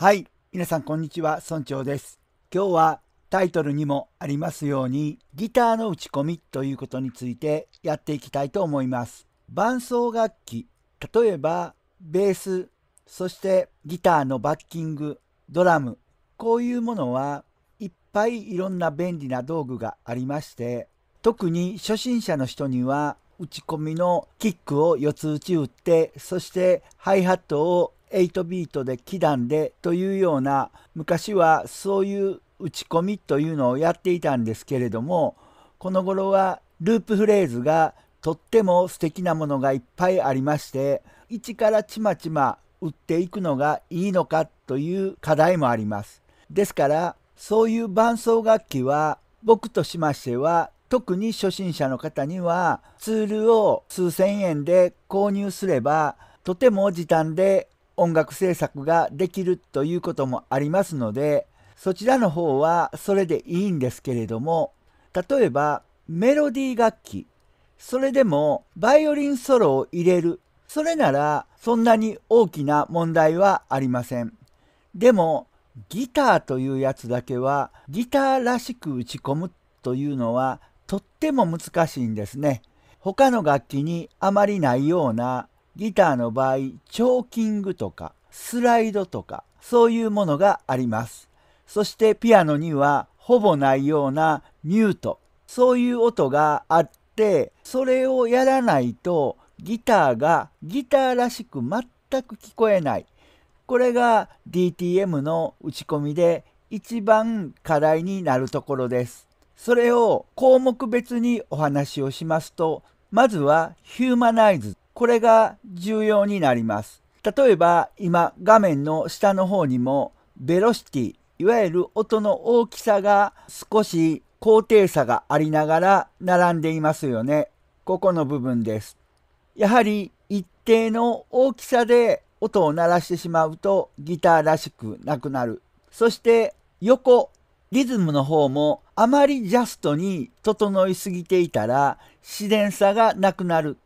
はい。皆さん、こんにちは。村長です。今日はタイトルにもありますように、ギターの打ち込みということについてやっていきたいと思います。伴奏楽器、例えば、ベース、そしてギターのバッキング、ドラム、こういうものはいっぱいいろんな便利な道具がありまして、特に初心者の人には打ち込みのキックを四つ打ち打って、そしてハイハットを8ビートで気弾でというような昔はそういう打ち込みというのをやっていたんですけれどもこの頃はループフレーズがとっても素敵なものがいっぱいありまして一からちまちま打っていくのがいいのかという課題もあります。ですからそういう伴奏楽器は僕としましては特に初心者の方にはツールを数千円で購入すればとても時短で音楽制作ができるということもありますのでそちらの方はそれでいいんですけれども例えばメロディー楽器それでもバイオリンソロを入れるそれならそんなに大きな問題はありませんでもギターというやつだけはギターらしく打ち込むというのはとっても難しいんですね他の楽器にあまりないようなギターの場合、チョーキングとか、スライドとか、そういうものがあります。そしてピアノにはほぼないようなミュート、そういう音があって、それをやらないとギターがギターらしく全く聞こえない。これが DTM の打ち込みで一番課題になるところです。それを項目別にお話をしますと、まずはヒューマナイズこれが重要になります。例えば今画面の下の方にもベロシティいわゆる音の大きさが少し高低差がありながら並んでいますよね。ここの部分です。やはり一定の大きさで音を鳴らしてしまうとギターらしくなくなる。そして横、リズムの方もあまりジャストに整いすぎていたら自然さがなくなる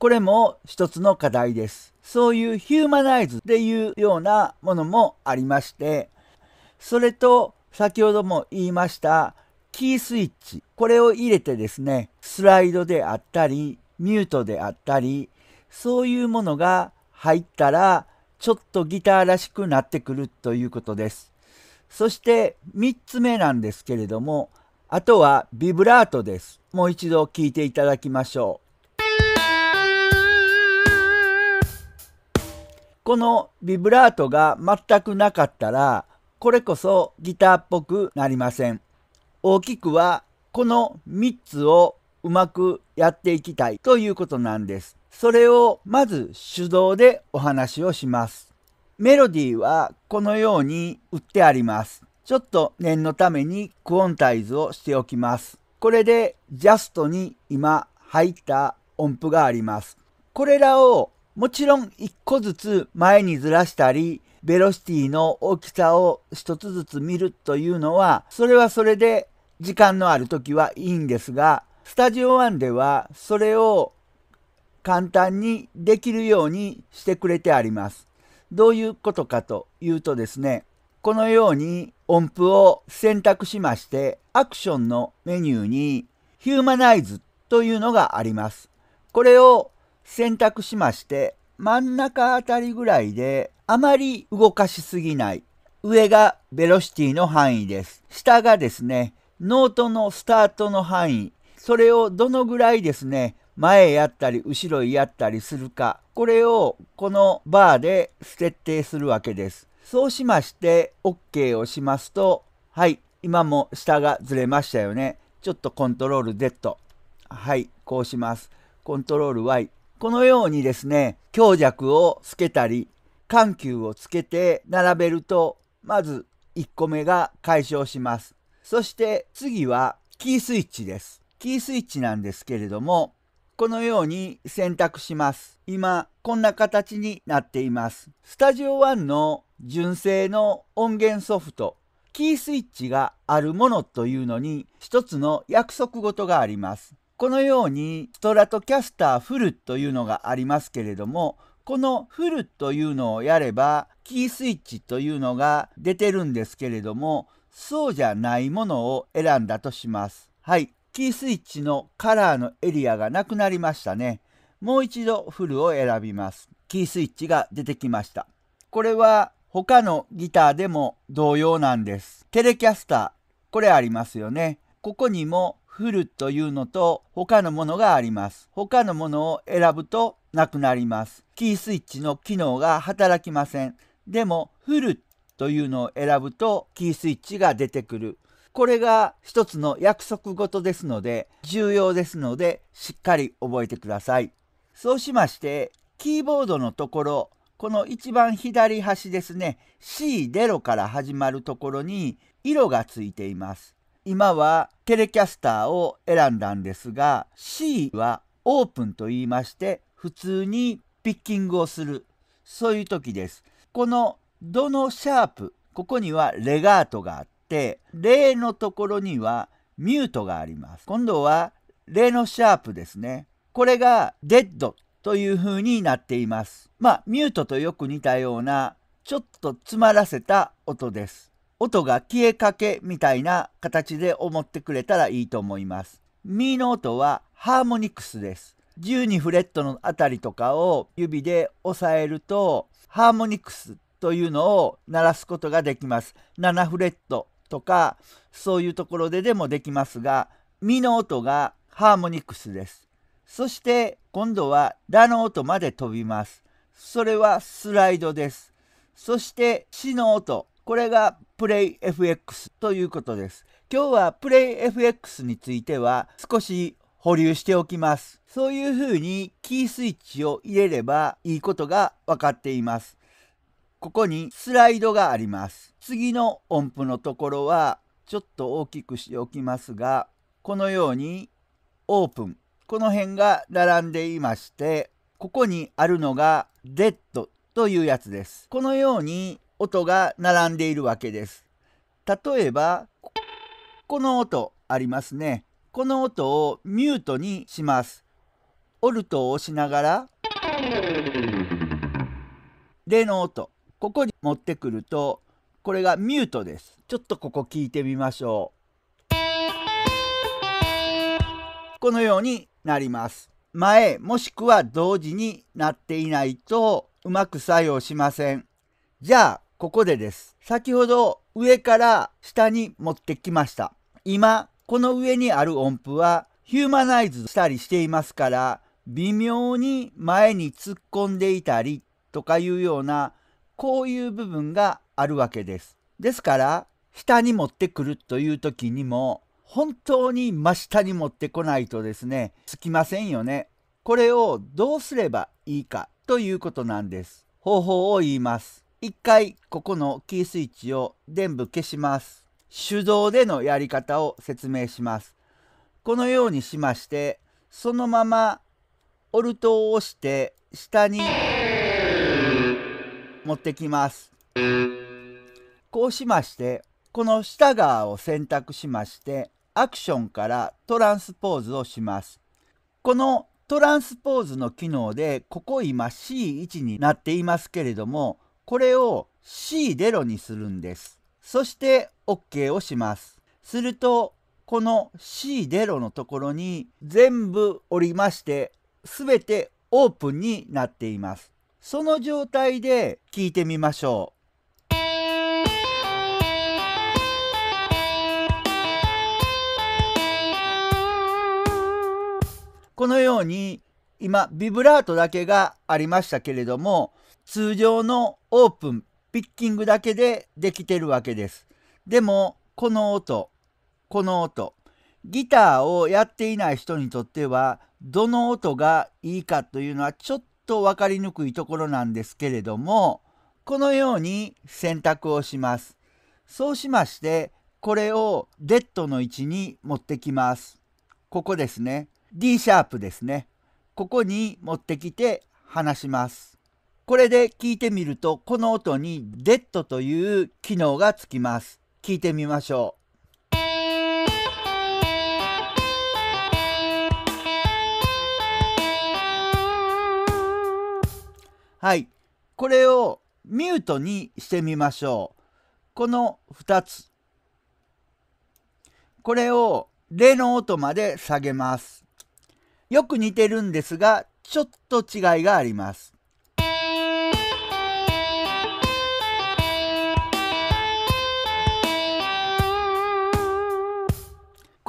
これも一つの課題です。そういうヒューマナイズっていうようなものもありまして、それと先ほども言いましたキースイッチ、これを入れてですね、スライドであったり、ミュートであったり、そういうものが入ったら、ちょっとギターらしくなってくるということです。そして3つ目なんですけれども、あとはビブラートです。もう一度聞いていただきましょう。このビブラートが全くなかったら、これこそギターっぽくなりません。大きくはこの3つをうまくやっていきたいということなんです。それをまず手動でお話をします。メロディーはこのように打ってあります。ちょっと念のためにクオンタイズをしておきます。これでジャストに今入った音符があります。これらをもちろん1個ずつ前にずらしたり、ベロシティの大きさを1つずつ見るというのは、それはそれで時間のある時はいいんですが、スタジオ1ではそれを簡単にできるようにしてくれてあります。どういうことかというとですね、このように音符を選択しまして、アクションのメニューにヒューマナイズというのがあります。これを選択しまして、真ん中あたりぐらいで、あまり動かしすぎない。上がベロシティの範囲です。下がですね、ノートのスタートの範囲。それをどのぐらいですね、前やったり後ろやったりするか。これをこのバーで設定するわけです。そうしまして OK をしますと、はい、今も下がずれましたよね。ちょっとコントロール Z。はい、こうします。コントロール Y。このようにですね、強弱をつけたり、緩急をつけて並べると、まず1個目が解消します。そして次はキースイッチです。キースイッチなんですけれども、このように選択します。今、こんな形になっています。スタジオ1の純正の音源ソフト、キースイッチがあるものというのに一つの約束事があります。このようにストラトキャスターフルというのがありますけれどもこのフルというのをやればキースイッチというのが出てるんですけれどもそうじゃないものを選んだとします。はい、キースイッチのカラーのエリアがなくなりましたね。もう一度フルを選びます。キースイッチが出てきました。これは他のギターでも同様なんです。テレキャスター、これありますよね。ここにも降るというのと他のものがあります。他のものを選ぶとなくなります。キースイッチの機能が働きません。でも降るというのを選ぶとキースイッチが出てくる。これが一つの約束事ですので重要ですのでしっかり覚えてください。そうしましてキーボードのところこの一番左端ですね C0 から始まるところに色がついています。今はテレキャスターを選んだんですが C はオープンと言いまして普通にピッキングをするそういう時です。このどのシャープここにはレガートがあって例のところにはミュートがあります。今度は例のシャープですね。これがデッドという風になっています。まあミュートとよく似たようなちょっと詰まらせた音です。音が消えかけみたいな形で思ってくれたらいいと思います。ミの音はハーモニクスです。12フレットのあたりとかを指で押さえるとハーモニクスというのを鳴らすことができます。7フレットとかそういうところででもできますがミの音がハーモニクスです。そして今度はラの音まで飛びます。それはスライドです。そしてシの音これがプレイ FX ということです。今日はプレイ FX については少し保留しておきます。そういうふうにキースイッチを入れればいいことが分かっています。ここにスライドがあります。次の音符のところはちょっと大きくしておきますが、このようにオープン。この辺が並んでいまして、ここにあるのが d e a というやつです。このように音が並んでいるわけです。例えばこの音ありますね。この音をミュートにします。オルトを押しながら例の音ここに持ってくるとこれがミュートです。ちょっとここ聞いてみましょう。このようになります。前もしくは同時になっていないとうまく作用しません。じゃあここでです。先ほど上から下に持ってきました。今、この上にある音符はヒューマナイズしたりしていますから、微妙に前に突っ込んでいたりとかいうような、こういう部分があるわけです。ですから、下に持ってくるという時にも、本当に真下に持ってこないとですね、つきませんよね。これをどうすればいいかということなんです。方法を言います。一回ここのキースイッチを全部消します。手動でのやり方を説明します。このようにしまして、そのままオルトを押して下に持ってきます。こうしまして、この下側を選択しまして、アクションからトランスポーズをします。このトランスポーズの機能で、ここ今 C1 になっていますけれども、これを C0 にするんです。そして OK をします。するとこの C0 のところに全部おりましてすべてオープンになっています。その状態で聞いてみましょう。このように今ビブラートだけがありましたけれども通常のオープン、ピッキングだけでできてるわけです。でも、この音、この音、ギターをやっていない人にとっては、どの音がいいかというのはちょっと分かりにくいところなんですけれども、このように選択をします。そうしまして、これをデッドの位置に持ってきます。ここですね。D シャープですね。ここに持ってきて離します。これで聞いてみると、この音にデッドという機能がつきます。聞いてみましょう。はい。これをミュートにしてみましょう。この2つ。これをレの音まで下げます。よく似てるんですが、ちょっと違いがあります。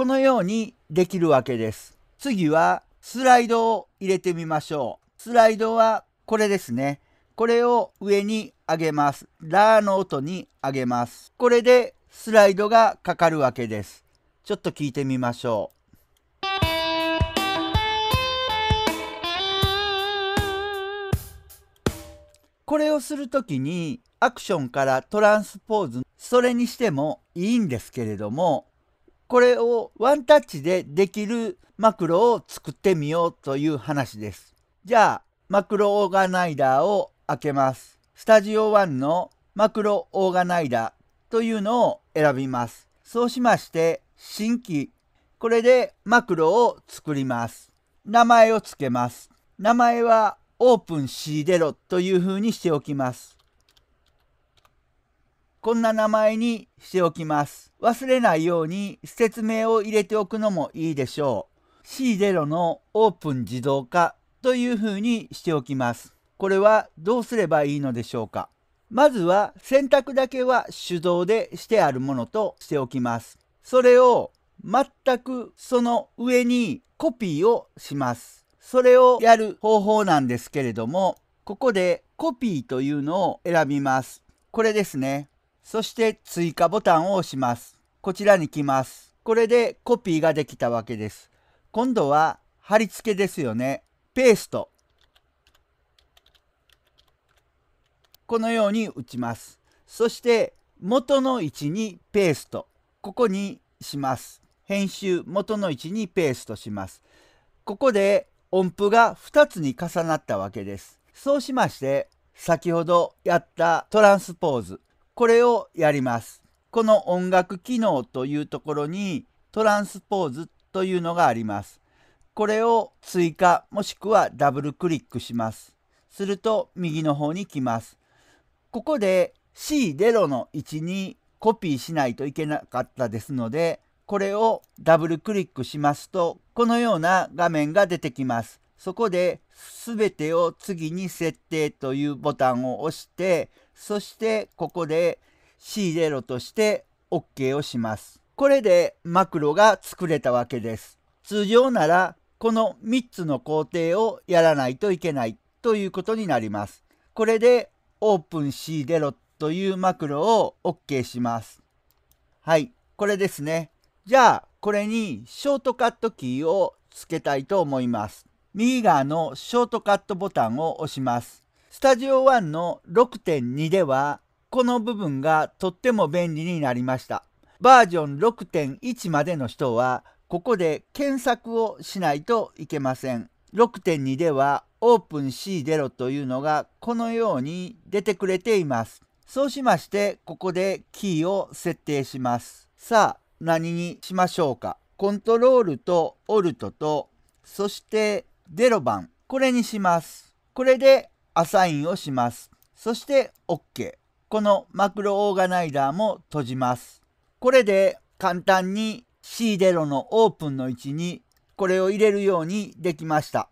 このようにできるわけです。次はスライドを入れてみましょう。スライドはこれですね。これを上に上げます。ラーの音に上げます。これでスライドがかかるわけです。ちょっと聞いてみましょう。これをする時にアクションからトランスポーズそれにしてもいいんですけれどもこれをワンタッチでできるマクロを作ってみようという話です。じゃあ、マクロオーガナイダーを開けます。スタジオ1のマクロオーガナイダーというのを選びます。そうしまして、新規。これでマクロを作ります。名前を付けます。名前は OpenC0 というふうにしておきます。こんな名前にしておきます。忘れないように説明を入れておくのもいいでしょう。C0 のオープン自動化というふうにしておきます。これはどうすればいいのでしょうか。まずは選択だけは手動でしてあるものとしておきます。それを全くその上にコピーをします。それをやる方法なんですけれども、ここでコピーというのを選びます。これですね。そして追加ボタンを押します。こちらに来ます。これでコピーができたわけです。今度は貼り付けですよね。ペースト。このように打ちます。そして元の位置にペースト。ここにします。編集元の位置にペーストします。ここで音符が2つに重なったわけです。そうしまして先ほどやったトランスポーズこれをやります。この音楽機能というところにトランスポーズというのがあります。これを追加もしくはダブルクリックします。すると右の方に来ます。ここで C0 の位置にコピーしないといけなかったですので、これをダブルクリックしますと、このような画面が出てきます。そこで全てを次に設定というボタンを押して、そしてここで C0 として OK をします。これでマクロが作れたわけです。通常ならこの3つの工程をやらないといけないということになります。これで OpenC0 というマクロを OK します。はい、これですね。じゃあこれにショートカットキーをつけたいと思います。右側のショートカットボタンを押します。スタジオ1の6.2では、この部分がとっても便利になりました。バージョン6.1までの人は、ここで検索をしないといけません。6.2では OpenC0 というのがこのように出てくれています。そうしまして、ここでキーを設定します。さあ、何にしましょうか。コントロールとオルトと、そして0番、これにします。これでアサインをします。そして OK。このマクロオーガナイザーも閉じます。これで簡単に C0 のオープンの位置にこれを入れるようにできました。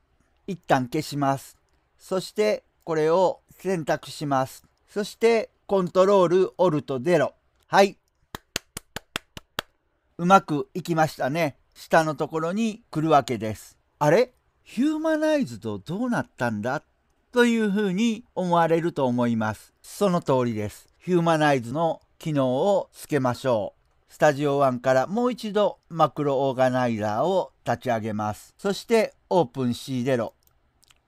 一旦消します。そしてこれを選択します。そしてコントロールオルト0。はい。うまくいきましたね。下のところに来るわけです。あれヒューマナイズとどうなったんだというふうに思われると思います。その通りです。ヒューマナイズの機能をつけましょう。スタジオ1からもう一度マクロオーガナイザーを立ち上げます。そしてオープン C0。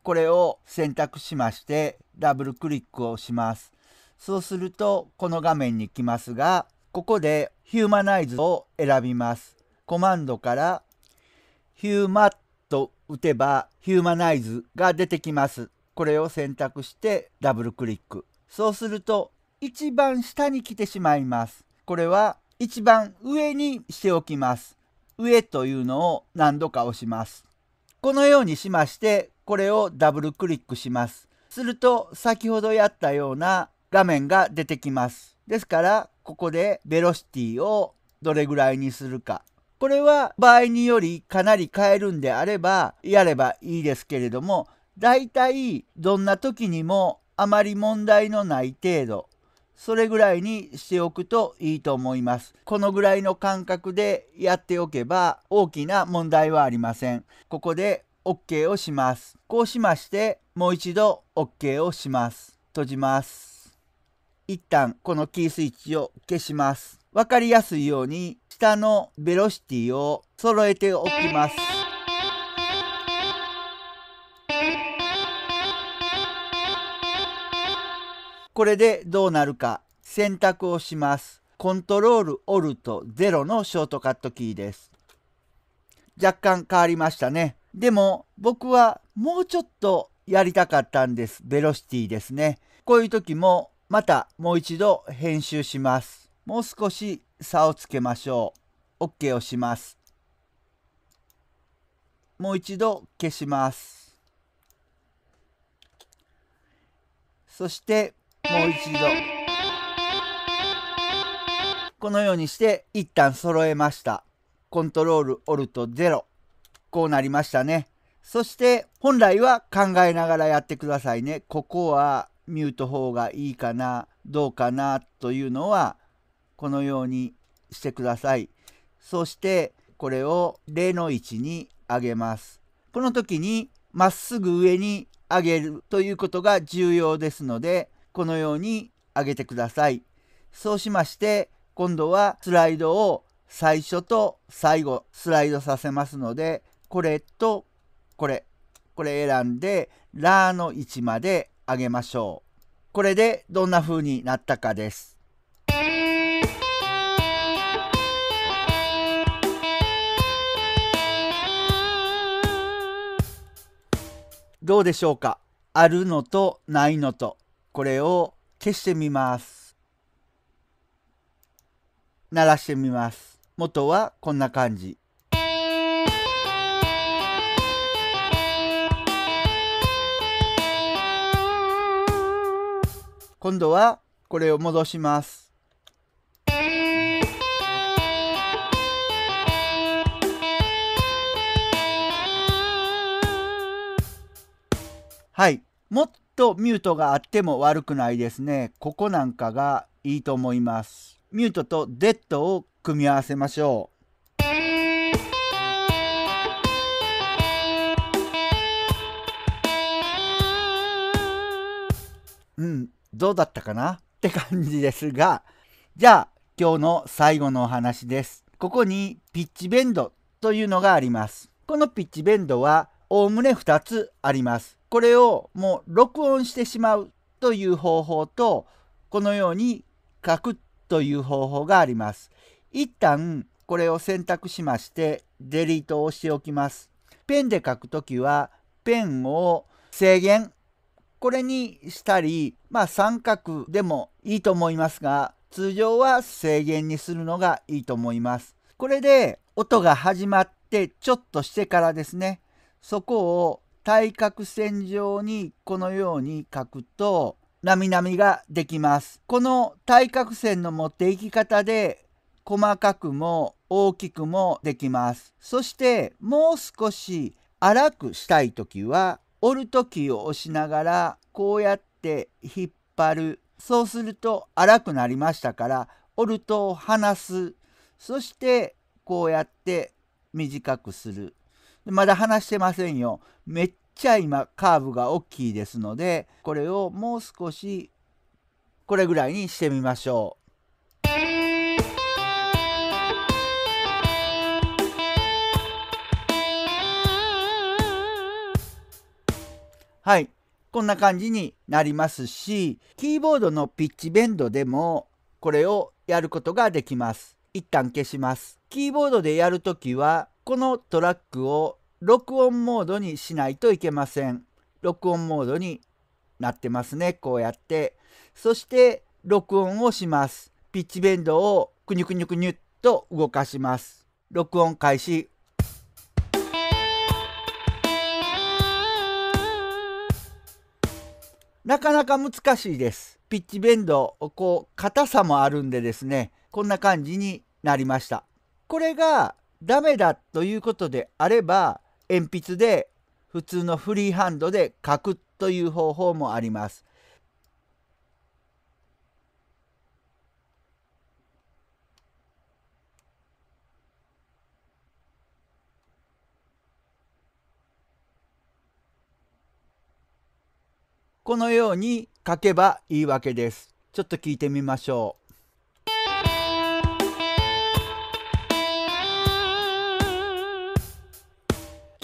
これを選択しましてダブルクリックをします。そうするとこの画面に来ますが、ここでヒューマナイズを選びます。コマンドからヒューマと打てばヒューマナイズが出てきます。これを選択してダブルクリック。そうすると一番下に来てしまいます。これは一番上にしておきます。上というのを何度か押します。このようにしましてこれをダブルクリックします。すると先ほどやったような画面が出てきます。ですからここでベロシティをどれぐらいにするかこれは場合によりかなり変えるんであればやればいいですけれども大体どんな時にもあまり問題のない程度それぐらいにしておくといいと思います。このぐらいの感覚でやっておけば大きな問題はありません。ここで OK をします。こうしましてもう一度 OK をします。閉じます。一旦このキースイッチを消します。分かりやすいように下のベロシティを揃えておきます。これでどうなるか選択をします。コントロールオルト0のショートカットキーです。若干変わりましたね。でも僕はもうちょっとやりたかったんです。ベロシティですね。こういう時もまたもう一度編集します。もう少し差をつけましょう。OK をします。もう一度消します。そしてもう一度。このようにして一旦揃えました。コントロールオルト0。こうなりましたね。そして本来は考えながらやってくださいね。ここはミュート方がいいかな、どうかなというのはこのようにしてください。そしてこれを例の位置に上げます。この時にまっすぐ上に上げるということが重要ですのでこのように上げてください。そうしまして今度はスライドを最初と最後スライドさせますのでこれとこれこれ選んでラーの位置まで上げましょう。これでどんな風になったかです。どうでしょうかあるのとないのとこれを消してみます鳴らしてみます元はこんな感じ今度はこれを戻しますはい。もっとミュートがあっても悪くないですね。ここなんかがいいと思います。ミュートとデッドを組み合わせましょう。うん、どうだったかなって感じですが、じゃあ今日の最後のお話です。ここにピッチベンドというのがあります。このピッチベンドはおおむね2つあります。これをもう録音してしまうという方法とこのように書くという方法があります。一旦これを選択しましてデリートをしておきます。ペンで書くときはペンを制限これにしたりまあ三角でもいいと思いますが通常は制限にするのがいいと思います。これで音が始まってちょっとしてからですねそこを対角線上にこのように書くと並々ができます。この対角線の持っていき方で細かくも大きくもできます。そしてもう少し荒くしたい時は折る時を押しながらこうやって引っ張る。そうすると荒くなりましたから折ると離す。そしてこうやって短くする。まだ話してませんよ。めっちゃ今カーブが大きいですので、これをもう少しこれぐらいにしてみましょう。はい。こんな感じになりますし、キーボードのピッチベンドでもこれをやることができます。一旦消します。キーボードでやるときはこのトラックを録音モードにしないといけません。録音モードになってますね。こうやって。そして録音をします。ピッチベンドをくにゅくにゅくにゅっと動かします。録音開始。なかなか難しいです。ピッチベンド、こう、硬さもあるんでですね、こんな感じになりました。これがダメだということであれば鉛筆で普通のフリーハンドで書くという方法もあります。このように書けばいいわけです。ちょっと聞いてみましょう。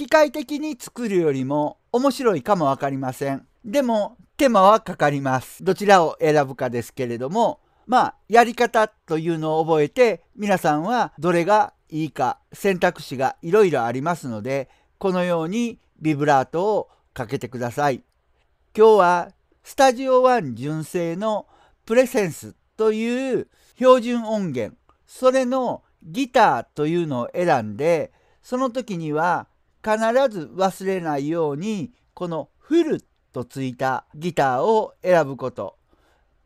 機械的に作るよりも面白いかもわかりません。でも手間はかかります。どちらを選ぶかですけれども、まあ、やり方というのを覚えて、皆さんはどれがいいか選択肢がいろいろありますので、このようにビブラートをかけてください。今日はスタジオワン純正のプレセンスという標準音源、それのギターというのを選んで、その時には必ず忘れないようにこのフルとついたギターを選ぶこと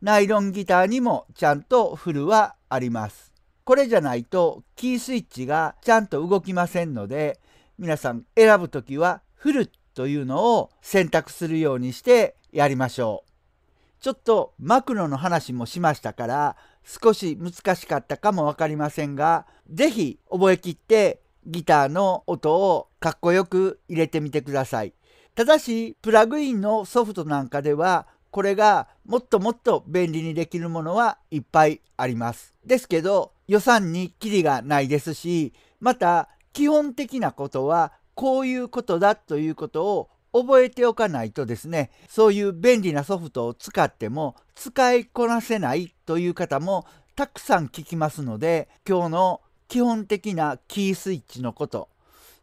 ナイロンギターにもちゃんとフルはありますこれじゃないとキースイッチがちゃんと動きませんので皆さん選ぶ時はフルというのを選択するようにしてやりましょうちょっとマクロの話もしましたから少し難しかったかも分かりませんが是非覚えきってギターの音をかっこよく入れてみてください。ただしプラグインのソフトなんかではこれがもっともっと便利にできるものはいっぱいあります。ですけど予算にキリがないですしまた基本的なことはこういうことだということを覚えておかないとですねそういう便利なソフトを使っても使いこなせないという方もたくさん聞きますので今日の基本的なキースイッチのこと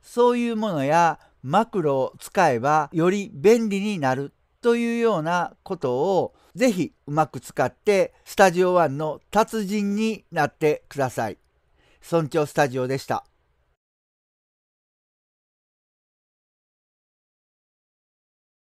そういうものやマクロを使えばより便利になるというようなことをぜひうまく使ってスタジオ1の達人になってください。村長スタジオでした。